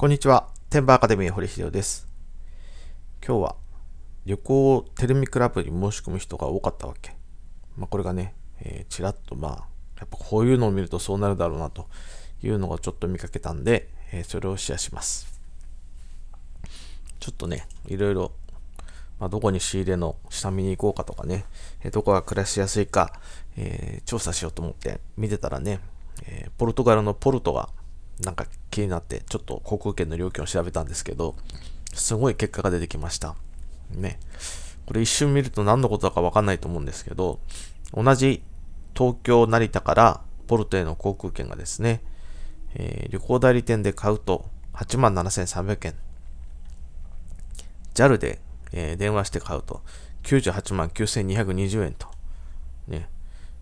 こんにちは。天馬アカデミー堀秀夫です。今日は旅行をテルミクラブに申し込む人が多かったわけ。まあ、これがね、えー、ちらっとまあ、やっぱこういうのを見るとそうなるだろうなというのがちょっと見かけたんで、えー、それをシェアします。ちょっとね、いろいろ、まあ、どこに仕入れの下見に行こうかとかね、えー、どこが暮らしやすいか、え調査しようと思って見てたらね、えポルトガルのポルトがなんか気になってちょっと航空券の料金を調べたんですけどすごい結果が出てきましたねこれ一瞬見ると何のことだかわかんないと思うんですけど同じ東京成田からポルトへの航空券がですね、えー、旅行代理店で買うと8万7300円 JAL で、えー、電話して買うと98万9220円とね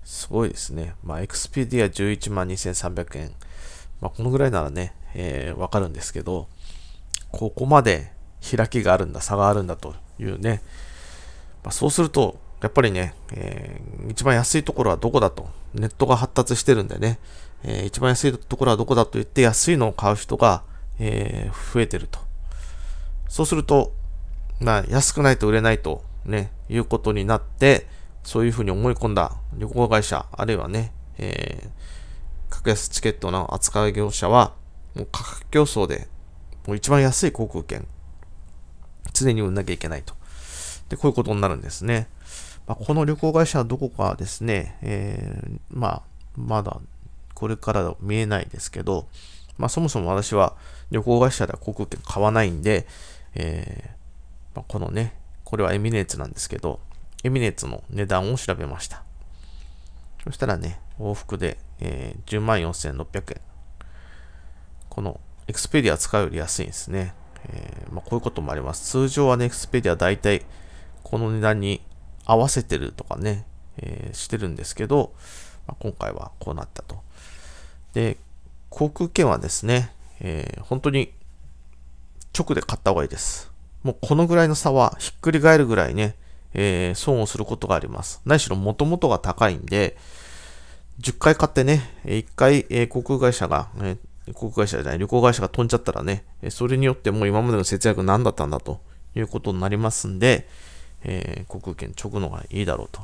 すごいですね。まあ、エクスペディア11万2300円、まあ、このぐらいならね、えー、わかるんですけど、ここまで開きがあるんだ、差があるんだというね、まあ、そうすると、やっぱりね、えー、一番安いところはどこだと、ネットが発達してるんでね、えー、一番安いところはどこだと言って、安いのを買う人が、えー、増えてると。そうすると、まあ、安くないと売れないと、ね、いうことになって、そういうふうに思い込んだ旅行会社、あるいはね、えー、格安チケットの扱い業者は、もう価格競争で、もう一番安い航空券、常に売んなきゃいけないと。で、こういうことになるんですね。まあ、この旅行会社はどこかですね、えー、まあ、まだこれから見えないですけど、まあ、そもそも私は旅行会社では航空券買わないんで、えー、まあ、このね、これはエミネーツなんですけど、エミネーツの値段を調べました。そしたらね、往復で、えー、104,600万円。このエクスペディア使うより安いんですね。えー、まあ、こういうこともあります。通常はね、エクスペディア大体この値段に合わせてるとかね、えー、してるんですけど、まあ、今回はこうなったと。で、航空券はですね、えー、本当に直で買った方がいいです。もうこのぐらいの差はひっくり返るぐらいね、えー、損をすることがあります。何しろ元々が高いんで、10回買ってね、1回、えー、航空会社が、えー、航空会社じゃない、旅行会社が飛んじゃったらね、それによってもう今までの節約何だったんだということになりますんで、えー、航空券直のがいいだろうと。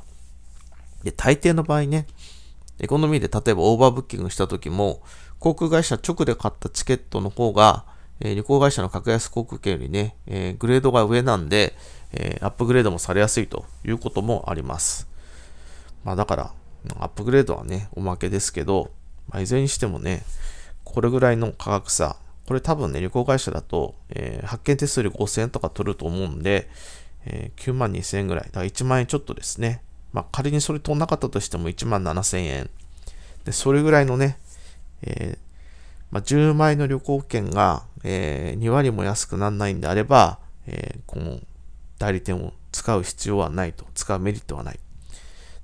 で、大抵の場合ね、エコノミーで例えばオーバーブッキングした時も、航空会社直で買ったチケットの方が、え旅行会社の格安航空券よりね、えグレードが上なんで、えアップグレードもされやすいということもあります。まあだから、アップグレードはね、おまけですけど、まあ、いずれにしてもね、これぐらいの価格差、これ多分ね、旅行会社だと、えー、発券手数料5000円とか取ると思うんで、えー、9万2000円ぐらい、だから1万円ちょっとですね。まあ、仮にそれ取んなかったとしても1万7000円。で、それぐらいのね、えー、まあ、10万円の旅行券が、えー、2割も安くならないんであれば、えー、この代理店を使う必要はないと、使うメリットはない。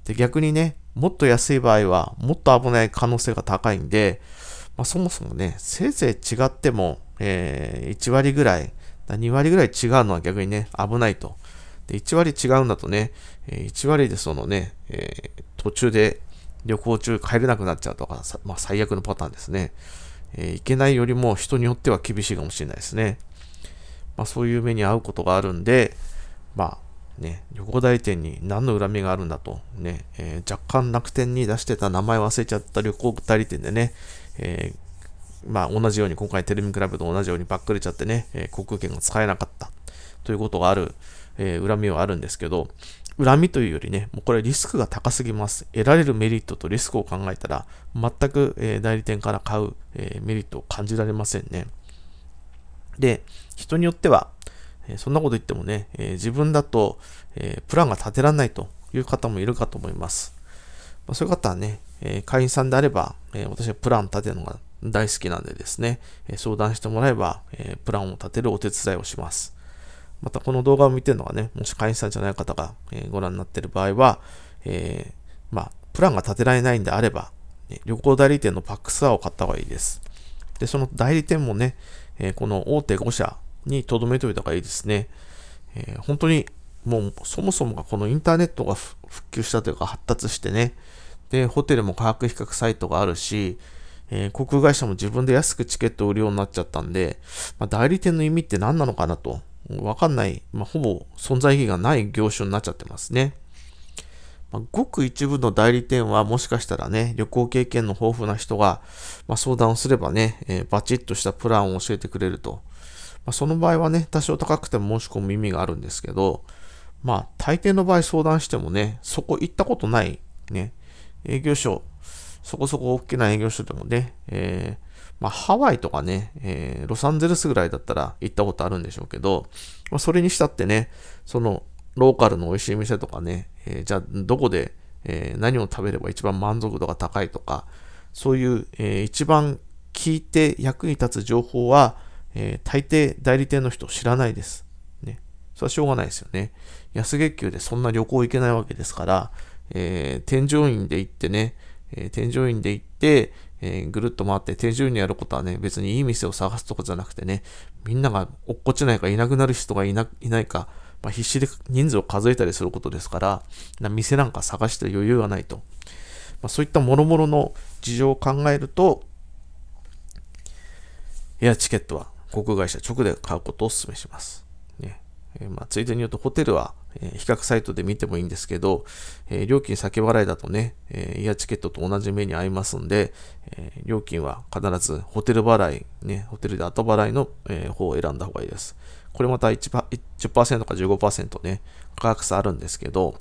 で、逆にね、もっと安い場合は、もっと危ない可能性が高いんで、まあ、そもそもね、せいぜい違っても、えー、1割ぐらい、2割ぐらい違うのは逆にね、危ないと。で、1割違うんだとね、1割でそのね、えー、途中で旅行中帰れなくなっちゃうとか、まあ、最悪のパターンですね。えー、いけないよりも人によっては厳しいかもしれないですね。まあ、そういう目に遭うことがあるんで、まあね、旅行代理店に何の恨みがあるんだとね、えー、若干楽天に出してた名前忘れちゃった旅行代理店でね、えー、まあ、同じように今回テレビクラブと同じようにばっくれちゃってね、え航空券が使えなかったということがある、え恨みはあるんですけど、恨みというよりね、もうこれリスクが高すぎます。得られるメリットとリスクを考えたら、全く、え代理店から買う、えメリットを感じられませんね。で、人によっては、えそんなこと言ってもね、え自分だと、えプランが立てられないという方もいるかと思います。まそういう方はね、え会員さんであれば、え私はプラン立てるのが大好きなんでですね、え相談してもらえば、えプランを立てるお手伝いをします。またこの動画を見てるのがね、もし会員さんじゃない方が、えご覧になっている場合は、えー、まあ、プランが立てられないんであれば、ね、旅行代理店のパックスアを買った方がいいです。で、その代理店もね、えー、この大手5社に留めておいた方がいいですね。えー、本当にもうそもそもがこのインターネットが復旧したというか発達してね、で、ホテルも価格比較サイトがあるし、えー、航空会社も自分で安くチケットを売るようになっちゃったんで、まあ、代理店の意味って何なのかなとわかんない、まあ、ほぼ存在意義がない業種になっちゃってますね。まあ、ごく一部の代理店はもしかしたらね、旅行経験の豊富な人が、まあ、相談をすればね、えー、バチッとしたプランを教えてくれると。まあ、その場合はね、多少高くても申し込む意味があるんですけど、まあ、大抵の場合相談してもね、そこ行ったことない、ね、営業所、そこそこ大きな営業所でもね、えーまあ、ハワイとかね、えー、ロサンゼルスぐらいだったら行ったことあるんでしょうけど、まあ、それにしたってね、そのローカルの美味しい店とかね、えー、じゃあどこで、えー、何を食べれば一番満足度が高いとか、そういう、えー、一番聞いて役に立つ情報は、え大抵代理店の人知らないです。ね。それはしょうがないですよね。安月給でそんな旅行行けないわけですから、え添乗員で行ってね、え添乗員で行って、えー、ぐるっと回って手順にやることはね、別にいい店を探すとかじゃなくてね、みんなが落っこちないかいなくなる人がいないないか、まあ、必死で人数を数えたりすることですから、な店なんか探して余裕はないと。まあ、そういった諸々の事情を考えると、エアチケットは航空会社直で買うことをお勧めします。ねえー、まあ、ついでに言うとホテルはえ比較サイトで見てもいいんですけど、え料金先払いだとね、えイヤチケットと同じ目に合いますんで、え料金は必ずホテル払い、ね、ホテルで後払いの、え方を選んだ方がいいです。これまた 1%, 10%か15%ね、価格差あるんですけど、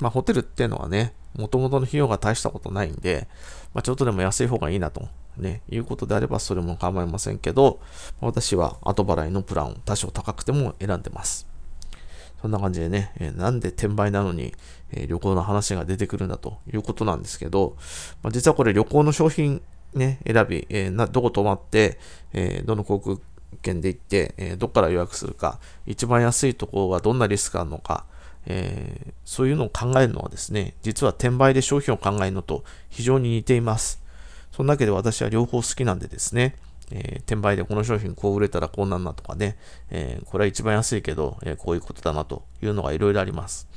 まあ、ホテルっていうのはね、もともとの費用が大したことないんで、まあ、ちょっとでも安い方がいいなと、ね、いうことであればそれも構いませんけど、私は後払いのプランを多少高くても選んでます。そんな感じでね、えー、なんで転売なのに、えー、旅行の話が出てくるんだということなんですけど、まあ、実はこれ旅行の商品ね、選び、えー、などこ泊まって、えどの航空券で行って、えどこから予約するか、一番安いところはどんなリスクがあるのか、えそういうのを考えるのはですね、実は転売で商品を考えるのと非常に似ています。そんなわけで私は両方好きなんでですね、えー、転売でこの商品こう売れたらこうなんなとかね、えー、これは一番安いけど、えー、こういうことだなというのがいろいろあります。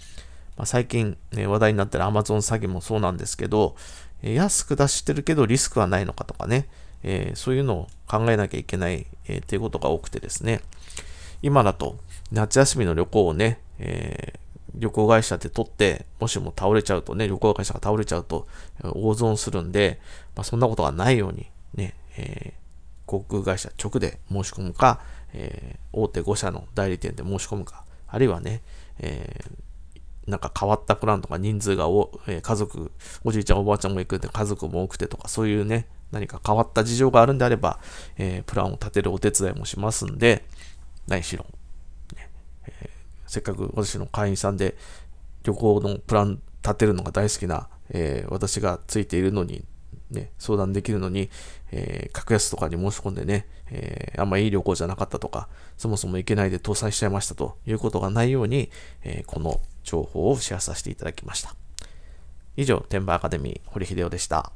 まあ、最近、ね、話題になってる Amazon 詐欺もそうなんですけど、え安く出してるけどリスクはないのかとかね、えそういうのを考えなきゃいけない、えー、いうことが多くてですね、今だと夏休みの旅行をね、え旅行会社って取って、もしも倒れちゃうとね、旅行会社が倒れちゃうと、大損するんで、まあ、そんなことがないようにね、え航空会社直で申し込むか、えー、大手5社の代理店で申し込むか、あるいはね、えー、なんか変わったプランとか人数がお、えー、家族、おじいちゃんおばあちゃんも行くって家族も多くてとか、そういうね、何か変わった事情があるんであれば、えプランを立てるお手伝いもしますんで、何しろ、ねえせっかく私の会員さんで旅行のプラン立てるのが大好きな、え私がついているのにね、相談できるのに、えー、格安とかに申し込んでね、えー、あんまいい旅行じゃなかったとか、そもそも行けないで搭載しちゃいましたということがないように、えー、この情報をシェアさせていただきました。以上、天馬アカデミー、堀秀夫でした。